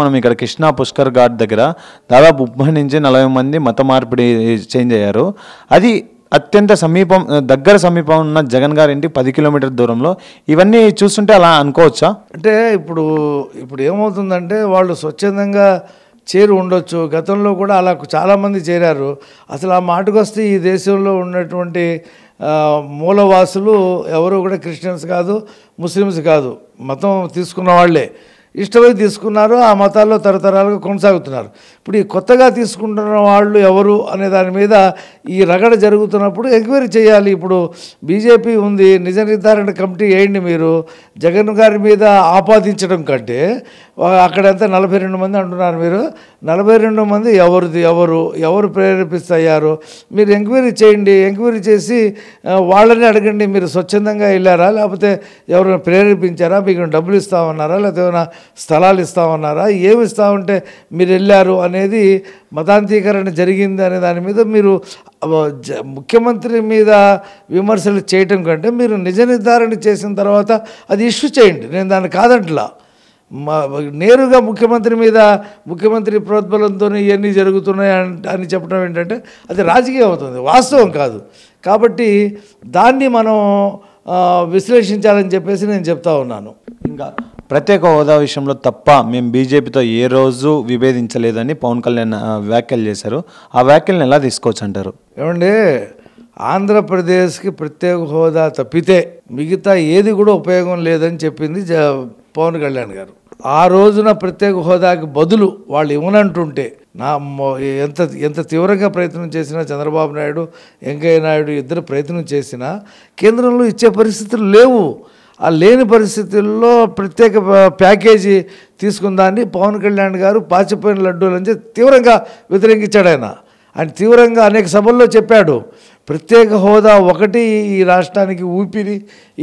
మనం ఇక్కడ కృష్ణా పుష్కర్ ఘాట్ దగ్గర దాదాపు ముప్పై నుంచి నలభై మంది మత మార్పిడి చేంజ్ అయ్యారు అది అత్యంత సమీపం దగ్గర సమీపం ఉన్న జగన్ గారింటి పది కిలోమీటర్ దూరంలో ఇవన్నీ చూస్తుంటే అలా అనుకోవచ్చా అంటే ఇప్పుడు ఇప్పుడు ఏమవుతుందంటే వాళ్ళు స్వచ్ఛందంగా చేరు ఉండొచ్చు గతంలో కూడా అలా చాలామంది చేరారు అసలు ఆ మాటకు వస్తే ఈ దేశంలో ఉన్నటువంటి మూలవాసులు ఎవరు కూడా క్రిస్టియన్స్ కాదు ముస్లిమ్స్ కాదు మతం తీసుకున్న వాళ్ళే ఇష్టమై తీసుకున్నారు ఆ మతాల్లో తరతరాలుగా కొనసాగుతున్నారు ఇప్పుడు ఈ కొత్తగా తీసుకుంటున్న వాళ్ళు ఎవరు అనే దాని మీద ఈ రగడ జరుగుతున్నప్పుడు ఎంక్వైరీ చేయాలి ఇప్పుడు బీజేపీ ఉంది నిజ నిర్ధారణ కమిటీ వేయండి మీరు జగన్ గారి మీద ఆపాదించడం కంటే అక్కడంతా నలభై రెండు మంది అంటున్నారు మీరు నలభై రెండు మంది ఎవరిది ఎవరు ఎవరు ప్రేరేపిస్తయ్యారు మీరు ఎంక్వైరీ చేయండి ఎంక్వైరీ చేసి వాళ్ళని అడగండి మీరు స్వచ్ఛందంగా వెళ్ళారా లేకపోతే ఎవరైనా ప్రేరేపించారా మీకు డబ్బులు ఇస్తామన్నారా లేకపోతే ఏమైనా స్థలాలు ఉన్నారా ఏమి ఉంటే మీరు వెళ్ళారు అనేది మతాంతీకరణ జరిగింది అనే దాని మీద మీరు ముఖ్యమంత్రి మీద విమర్శలు చేయటం కంటే మీరు నిజ నిర్ధారణ చేసిన తర్వాత అది ఇష్యూ చేయండి నేను దాన్ని కాదంటలా నేరుగా ముఖ్యమంత్రి మీద ముఖ్యమంత్రి ప్రోద్బలంతో ఇవన్నీ జరుగుతున్నాయి అని చెప్పడం ఏంటంటే అది రాజకీయం అవుతుంది వాస్తవం కాదు కాబట్టి దాన్ని మనం విశ్లేషించాలని చెప్పేసి నేను చెప్తా ఉన్నాను ఇంకా ప్రత్యేక హోదా విషయంలో తప్ప మేము బీజేపీతో ఏ రోజు విభేదించలేదని పవన్ కళ్యాణ్ వ్యాఖ్యలు చేశారు ఆ వ్యాఖ్యలను ఎలా తీసుకోవచ్చు అంటారు ఏమండి ఆంధ్రప్రదేశ్కి ప్రత్యేక హోదా తప్పితే మిగతా ఏది కూడా ఉపయోగం లేదని చెప్పింది పవన్ కళ్యాణ్ గారు ఆ రోజున ప్రత్యేక హోదాకి బదులు వాళ్ళు ఇవ్వనంటుంటే నా ఎంత ఎంత తీవ్రంగా ప్రయత్నం చేసినా చంద్రబాబు నాయుడు వెంకయ్య నాయుడు ఇద్దరు ప్రయత్నం చేసినా కేంద్రంలో ఇచ్చే పరిస్థితులు లేవు ఆ లేని పరిస్థితుల్లో ప్రత్యేక ప్యాకేజీ తీసుకుందాన్ని పవన్ కళ్యాణ్ గారు పాచిపోయిన లడ్డూలు అని తీవ్రంగా వ్యతిరేకించాడు ఆయన ఆయన తీవ్రంగా అనేక సభల్లో చెప్పాడు ప్రత్యేక హోదా ఒకటి ఈ రాష్ట్రానికి ఊపిరి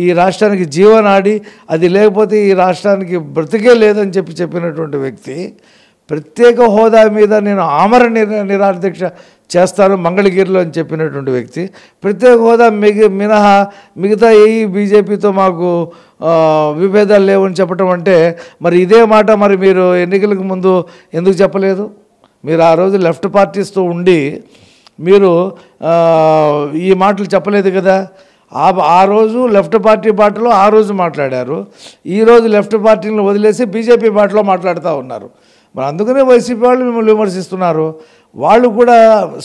ఈ రాష్ట్రానికి జీవనాడి అది లేకపోతే ఈ రాష్ట్రానికి బ్రతికే లేదని చెప్పి చెప్పినటువంటి వ్యక్తి ప్రత్యేక హోదా మీద నేను ఆమర నిరాధ్యక్ష చేస్తాను మంగళగిరిలో అని చెప్పినటువంటి వ్యక్తి ప్రత్యేక హోదా మిగి మినహా మిగతా ఏ బీజేపీతో మాకు విభేదాలు లేవని చెప్పడం అంటే మరి ఇదే మాట మరి మీరు ఎన్నికలకు ముందు ఎందుకు చెప్పలేదు మీరు ఆ రోజు లెఫ్ట్ పార్టీస్తో ఉండి మీరు ఈ మాటలు చెప్పలేదు కదా ఆ ఆ రోజు లెఫ్ట్ పార్టీ బాటలో ఆ రోజు మాట్లాడారు ఈరోజు లెఫ్ట్ పార్టీని వదిలేసి బీజేపీ బాటలో మాట్లాడుతూ ఉన్నారు మరి అందుకనే వైసీపీ వాళ్ళు మిమ్మల్ని విమర్శిస్తున్నారు వాళ్ళు కూడా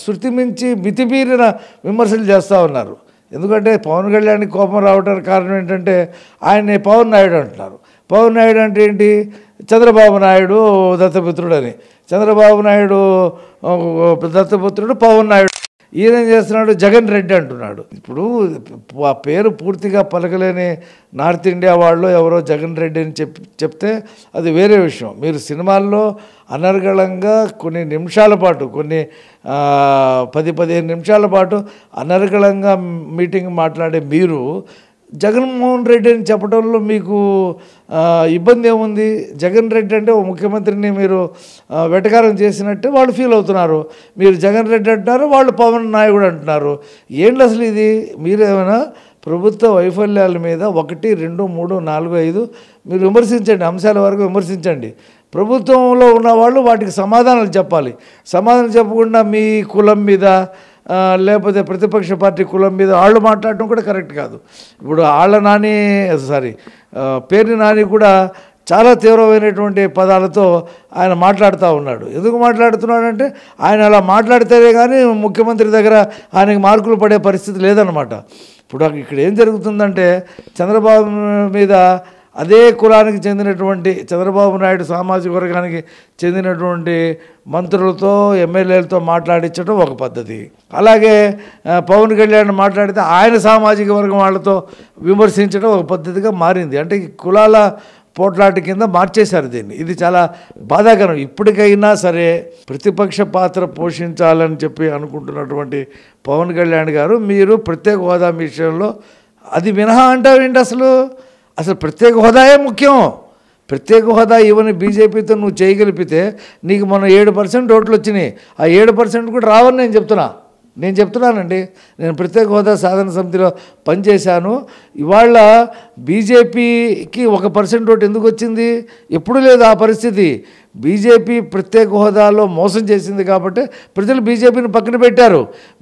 శృతి మించి మితిమీరిన విమర్శలు చేస్తూ ఉన్నారు ఎందుకంటే పవన్ కళ్యాణ్ కోపం రావడానికి కారణం ఏంటంటే ఆయన్ని పవన్ నాయుడు అంటున్నారు పవన్ నాయుడు అంటే ఏంటి చంద్రబాబు నాయుడు అని చంద్రబాబు నాయుడు దత్తపుత్రుడు పవన్ నాయుడు ఈయన చేస్తున్నాడు జగన్ రెడ్డి అంటున్నాడు ఇప్పుడు ఆ పేరు పూర్తిగా పలకలేని నార్త్ ఇండియా వాళ్ళు ఎవరో జగన్ రెడ్డి అని చెప్ చెప్తే అది వేరే విషయం మీరు సినిమాల్లో అనర్గళంగా కొన్ని నిమిషాల పాటు కొన్ని పది పదిహేను నిమిషాల పాటు అనర్గళంగా మీటింగ్ మాట్లాడే మీరు జగన్మోహన్ రెడ్డి అని చెప్పడంలో మీకు ఇబ్బంది ఏముంది జగన్ రెడ్డి అంటే ఓ ముఖ్యమంత్రిని మీరు వెటకారం చేసినట్టు వాళ్ళు ఫీల్ అవుతున్నారు మీరు జగన్ రెడ్డి అంటున్నారు వాళ్ళు పవన్ నాయకుడు అంటున్నారు ఏంటి అసలు ఇది మీరేమైనా ప్రభుత్వ వైఫల్యాల మీద ఒకటి రెండు మూడు నాలుగు ఐదు మీరు విమర్శించండి అంశాల వరకు విమర్శించండి ప్రభుత్వంలో ఉన్నవాళ్ళు వాటికి సమాధానాలు చెప్పాలి సమాధానం చెప్పకుండా మీ కులం మీద లేకపోతే ప్రతిపక్ష పార్టీ కులం మీద వాళ్ళు మాట్లాడటం కూడా కరెక్ట్ కాదు ఇప్పుడు వాళ్ళ నాని సారీ పేరుని నాని కూడా చాలా తీవ్రమైనటువంటి పదాలతో ఆయన మాట్లాడుతూ ఉన్నాడు ఎందుకు మాట్లాడుతున్నాడంటే ఆయన అలా మాట్లాడితేనే కానీ ముఖ్యమంత్రి దగ్గర ఆయనకి మార్కులు పడే పరిస్థితి లేదనమాట ఇప్పుడు ఇక్కడ ఏం జరుగుతుందంటే చంద్రబాబు మీద అదే కులానికి చెందినటువంటి చంద్రబాబు నాయుడు సామాజిక వర్గానికి చెందినటువంటి మంత్రులతో ఎమ్మెల్యేలతో మాట్లాడించడం ఒక పద్ధతి అలాగే పవన్ కళ్యాణ్ మాట్లాడితే ఆయన సామాజిక వర్గం వాళ్ళతో విమర్శించడం ఒక పద్ధతిగా మారింది అంటే కులాల పోట్లాటి కింద మార్చేశారు దీన్ని ఇది చాలా బాధాకరం ఇప్పటికైనా సరే ప్రతిపక్ష పాత్ర పోషించాలని చెప్పి అనుకుంటున్నటువంటి పవన్ కళ్యాణ్ గారు మీరు ప్రత్యేక హోదా విషయంలో అది మినహా అంటావేంటి అసలు అసలు ప్రత్యేక హోదాయే ముఖ్యం ప్రత్యేక హోదా ఇవన్నీ బీజేపీతో నువ్వు చేయగలిపితే నీకు మనం ఏడు పర్సెంట్ ఓట్లు వచ్చినాయి ఆ ఏడు పర్సెంట్ కూడా రావని నేను చెప్తున్నా నేను చెప్తున్నానండి నేను ప్రత్యేక హోదా సాధన సమితిలో పనిచేశాను ఇవాళ బీజేపీకి ఒక పర్సెంట్ ఓటు ఎందుకు వచ్చింది ఎప్పుడు లేదు ఆ పరిస్థితి బీజేపీ ప్రత్యేక హోదాలో మోసం చేసింది కాబట్టి ప్రజలు బీజేపీని పక్కన పెట్టారు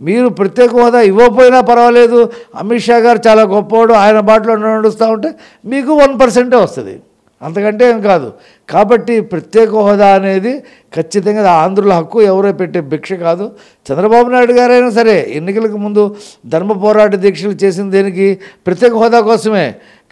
మీరు ప్రత్యేక హోదా ఇవ్వకపోయినా పర్వాలేదు అమిత్ షా గారు చాలా గొప్పవాడు ఆయన బాటలో నడుస్తూ ఉంటే మీకు వన్ పర్సెంటే వస్తుంది అంతకంటే ఏం కాదు కాబట్టి ప్రత్యేక హోదా అనేది ఖచ్చితంగా ఆంధ్రుల హక్కు ఎవరో పెట్టే భిక్ష కాదు చంద్రబాబు నాయుడు గారైనా సరే ఎన్నికలకు ముందు ధర్మ పోరాట దీక్షలు చేసిన దేనికి ప్రత్యేక హోదా కోసమే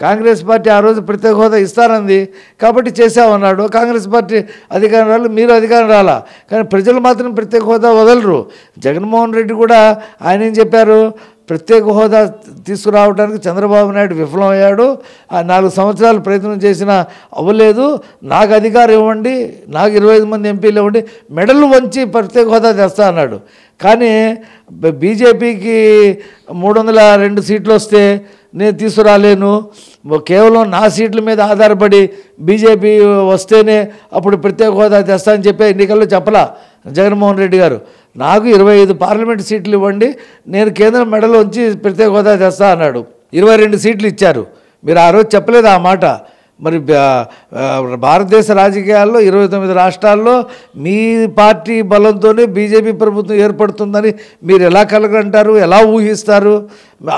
కాంగ్రెస్ పార్టీ ఆ రోజు ప్రత్యేక హోదా ఇస్తానంది కాబట్టి చేసామన్నాడు కాంగ్రెస్ పార్టీ అధికారం రాలి మీరు అధికారం రాలా కానీ ప్రజలు మాత్రం ప్రత్యేక హోదా వదలరు జగన్మోహన్ రెడ్డి కూడా ఆయన ఏం చెప్పారు ప్రత్యేక హోదా తీసుకురావడానికి చంద్రబాబు నాయుడు విఫలమయ్యాడు ఆ నాలుగు సంవత్సరాలు ప్రయత్నం చేసినా అవ్వలేదు నాకు అధికారం ఇవ్వండి నాకు ఇరవై మంది ఎంపీలు ఇవ్వండి మెడల్ వంచి ప్రత్యేక హోదా తెస్తా అన్నాడు కానీ బీజేపీకి మూడు వందల రెండు సీట్లు వస్తే నేను తీసుకురాలేను కేవలం నా సీట్ల మీద ఆధారపడి బీజేపీ వస్తేనే అప్పుడు ప్రత్యేక హోదా తెస్తా అని చెప్పి ఎన్నికల్లో చెప్పలా జగన్మోహన్ రెడ్డి గారు నాకు ఇరవై ఐదు పార్లమెంట్ సీట్లు ఇవ్వండి నేను కేంద్రం మెడలో ఉంచి ప్రత్యేక హోదా చేస్తా అన్నాడు ఇరవై రెండు సీట్లు ఇచ్చారు మీరు ఆ రోజు చెప్పలేదు ఆ మాట మరి భారతదేశ రాజకీయాల్లో ఇరవై తొమ్మిది రాష్ట్రాల్లో మీ పార్టీ బలంతోనే బీజేపీ ప్రభుత్వం ఏర్పడుతుందని మీరు ఎలా కలగంటారు ఎలా ఊహిస్తారు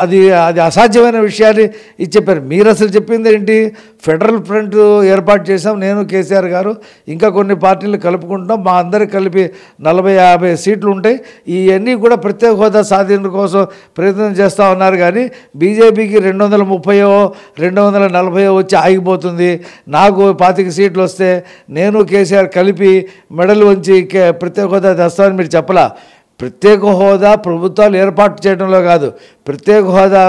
అది అది అసాధ్యమైన విషయాన్ని ఇది చెప్పారు మీరు అసలు చెప్పింది ఏంటి ఫెడరల్ ఫ్రంట్ ఏర్పాటు చేసాం నేను కేసీఆర్ గారు ఇంకా కొన్ని పార్టీలు కలుపుకుంటున్నాం మా అందరికి కలిపి నలభై యాభై సీట్లు ఉంటాయి ఇవన్నీ కూడా ప్రత్యేక హోదా సాధన కోసం ప్రయత్నం చేస్తూ ఉన్నారు కానీ బీజేపీకి రెండు వందల ముప్పయో రెండు వందల నలభయో వచ్చి ఆగిపోతుంది నాకు పాతిక సీట్లు వస్తే నేను కేసీఆర్ కలిపి మెడల్ వంచి ప్రత్యేక హోదా తెస్తామని మీరు చెప్పలా ప్రత్యేక హోదా ప్రభుత్వాలు ఏర్పాటు చేయడంలో కాదు ప్రత్యేక హోదా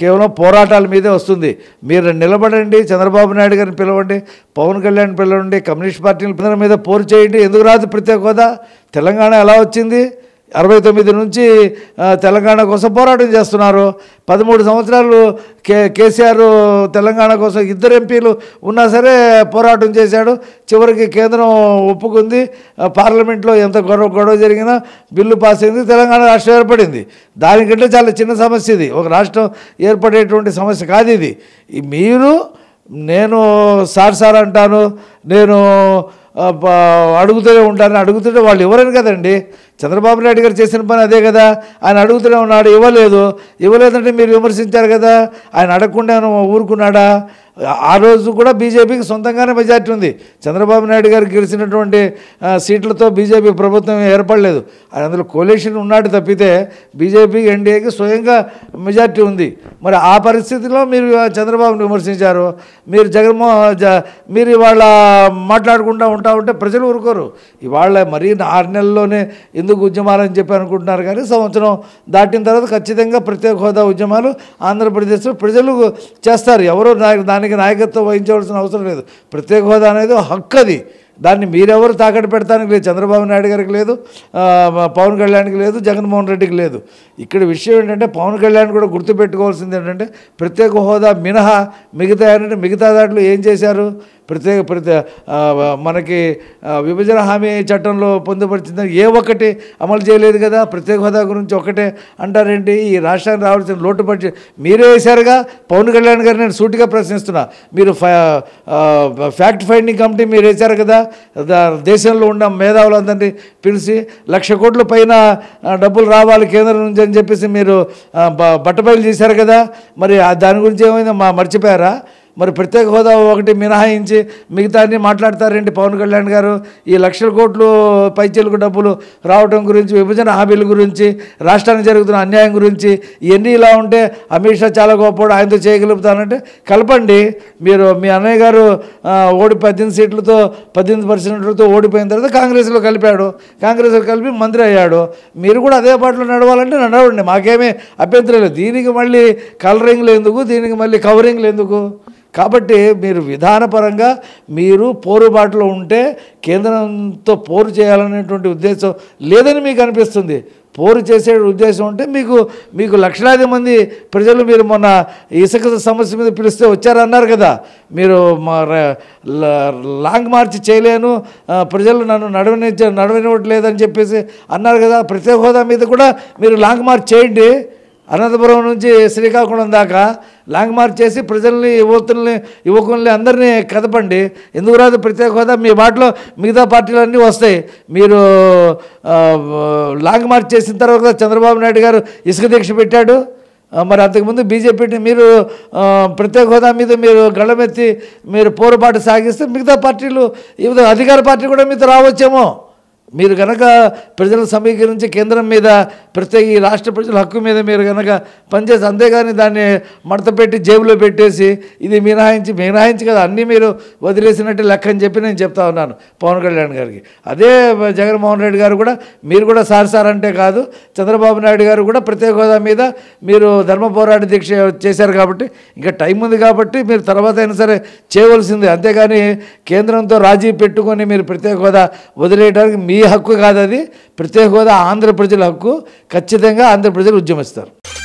కేవలం పోరాటాల మీదే వస్తుంది మీరు నిలబడండి చంద్రబాబు నాయుడు గారిని పిలవండి పవన్ కళ్యాణ్ పిలవండి కమ్యూనిస్ట్ పార్టీల మీద పోరు చేయండి ఎందుకు రాదు ప్రత్యేక హోదా తెలంగాణ ఎలా వచ్చింది అరవై తొమ్మిది నుంచి తెలంగాణ కోసం పోరాటం చేస్తున్నారు పదమూడు సంవత్సరాలు కే కేసీఆర్ తెలంగాణ కోసం ఇద్దరు ఎంపీలు ఉన్నా సరే పోరాటం చేశాడు చివరికి కేంద్రం ఒప్పుకుంది పార్లమెంట్లో ఎంత గొడవ గొడవ జరిగినా బిల్లు పాస్ అయింది తెలంగాణ రాష్ట్రం ఏర్పడింది దానికంటే చాలా చిన్న సమస్య ఇది ఒక రాష్ట్రం ఏర్పడేటువంటి సమస్య కాదు ఇది మీరు నేను సార్ సార్ అంటాను నేను అడుగుతూనే ఉంటారని అడుగుతుంటే వాళ్ళు ఇవ్వరని కదండి చంద్రబాబు నాయుడు గారు చేసిన పని అదే కదా ఆయన అడుగుతూనే ఉన్నాడు ఇవ్వలేదు ఇవ్వలేదంటే మీరు విమర్శించారు కదా ఆయన అడగకుండా ఊరుకున్నాడా ఆ రోజు కూడా బీజేపీకి సొంతంగానే మెజార్టీ ఉంది చంద్రబాబు నాయుడు గారు గెలిచినటువంటి సీట్లతో బీజేపీ ప్రభుత్వం ఏర్పడలేదు అందులో కోలేషన్ ఉన్నాడు తప్పితే బీజేపీకి ఎన్డీఏకి స్వయంగా మెజార్టీ ఉంది మరి ఆ పరిస్థితిలో మీరు చంద్రబాబును విమర్శించారు మీరు జగన్మోహన్ మీరు ఇవాళ మాట్లాడుకుంటూ ఉంటా ఉంటే ప్రజలు ఊరుకోరు ఇవాళ మరీ ఆరు నెలల్లోనే ఎందుకు ఉద్యమాలని చెప్పి అనుకుంటున్నారు కానీ సంవత్సరం దాటిన తర్వాత ఖచ్చితంగా ప్రత్యేక హోదా ఉద్యమాలు ఆంధ్రప్రదేశ్లో ప్రజలు చేస్తారు ఎవరో దాని దానికి నాయకత్వం వహించవలసిన అవసరం లేదు ప్రత్యేక హోదా అనేది హక్కు అది దాన్ని మీరెవరు తాకట్టు పెడతానికి లేదు చంద్రబాబు నాయుడు గారికి లేదు పవన్ కళ్యాణ్కి లేదు జగన్మోహన్ రెడ్డికి లేదు ఇక్కడ విషయం ఏంటంటే పవన్ కళ్యాణ్ కూడా గుర్తుపెట్టుకోవాల్సింది ఏంటంటే ప్రత్యేక హోదా మినహా మిగతా ఏంటంటే మిగతా దాంట్లో ఏం చేశారు ప్రత్యేక ప్రతి మనకి విభజన హామీ చట్టంలో పొందుపరిచిందని ఏ ఒక్కటి అమలు చేయలేదు కదా ప్రత్యేక హోదా గురించి ఒకటే అంటారేంటి ఈ రాష్ట్రానికి రావాల్సిన లోటుపడి మీరే వేశారుగా పవన్ కళ్యాణ్ గారు నేను సూటిగా ప్రశ్నిస్తున్నా మీరు ఫ్యాక్ట్ ఫైండింగ్ కమిటీ మీరు వేశారు కదా దేశంలో ఉన్న మేధావులందరినీ పిలిచి లక్ష కోట్ల పైన డబ్బులు రావాలి కేంద్రం నుంచి అని చెప్పేసి మీరు బట్టబయలు చేశారు కదా మరి దాని గురించి ఏమైనా మా మర్చిపోయారా మరి ప్రత్యేక హోదా ఒకటి మినహాయించి మిగతా అన్ని మాట్లాడతారండి పవన్ కళ్యాణ్ గారు ఈ లక్షల కోట్లు పైచీలకు డబ్బులు రావడం గురించి విభజన హామీల గురించి రాష్ట్రానికి జరుగుతున్న అన్యాయం గురించి ఇవన్నీ ఇలా ఉంటే అమిత్ షా చాలా గొప్పవాడు ఆయనతో చేయగలుగుతానంటే కలపండి మీరు మీ అన్నయ్య గారు ఓడి పద్దెనిమిది సీట్లతో పద్దెనిమిది పర్సెంట్లతో ఓడిపోయిన తర్వాత కాంగ్రెస్లో కలిపాడు కాంగ్రెస్లో కలిపి మంత్రి అయ్యాడు మీరు కూడా అదే పాటలో నడవాలంటే నడవండి మాకేమీ అభ్యంతరం లేదు దీనికి మళ్ళీ కలరింగ్లు ఎందుకు దీనికి మళ్ళీ కవరింగ్లు ఎందుకు కాబట్టి మీరు విధానపరంగా మీరు పోరుబాటులో ఉంటే కేంద్రంతో పోరు చేయాలనేటువంటి ఉద్దేశం లేదని మీకు అనిపిస్తుంది పోరు చేసే ఉద్దేశం ఉంటే మీకు మీకు లక్షలాది మంది ప్రజలు మీరు మొన్న ఇసుక సమస్య మీద పిలిస్తే వచ్చారన్నారు కదా మీరు లాంగ్ మార్చ్ చేయలేను ప్రజలు నన్ను నడవని నడవనివ్వట్లేదని చెప్పేసి అన్నారు కదా ప్రత్యేక హోదా మీద కూడా మీరు లాంగ్ మార్చ్ చేయండి అనంతపురం నుంచి శ్రీకాకుళం దాకా లాంగ్ మార్చ్ చేసి ప్రజల్ని యువతుల్ని యువకుల్ని అందరినీ కదపండి ఎందుకు రాదు ప్రత్యేక హోదా మీ వాటిలో మిగతా పార్టీలన్నీ వస్తాయి మీరు లాంగ్ మార్చ్ చేసిన తర్వాత చంద్రబాబు నాయుడు గారు ఇసుక దీక్ష పెట్టాడు మరి అంతకుముందు బీజేపీని మీరు ప్రత్యేక హోదా మీద మీరు గళ్ళమెత్తి మీరు పోరపాటు సాగిస్తే మిగతా పార్టీలు అధికార పార్టీ కూడా మీతో రావచ్చేమో మీరు కనుక ప్రజలను సమీకరించి కేంద్రం మీద ప్రత్యేక ఈ రాష్ట్ర ప్రజల హక్కు మీద మీరు కనుక పనిచేసి అంతేగాని దాన్ని మడత పెట్టి జేబులో పెట్టేసి ఇది మినహాయించి మినహాయించి కదా అన్నీ మీరు వదిలేసినట్టు లెక్క అని చెప్పి నేను చెప్తా ఉన్నాను పవన్ కళ్యాణ్ గారికి అదే జగన్మోహన్ రెడ్డి గారు కూడా మీరు కూడా సార్ కాదు చంద్రబాబు నాయుడు గారు కూడా ప్రత్యేక హోదా మీద మీరు ధర్మ పోరాట దీక్ష చేశారు కాబట్టి ఇంకా టైం ఉంది కాబట్టి మీరు తర్వాత అయినా సరే చేయవలసింది అంతేగాని కేంద్రంతో రాజీ పెట్టుకొని మీరు ప్రత్యేక హోదా వదిలేయడానికి మీ హక్కు కాదు అది ప్రత్యేక హోదా ఆంధ్ర ప్రజల హక్కు ఖచ్చితంగా ఆంధ్ర ప్రజలు ఉద్యమిస్తారు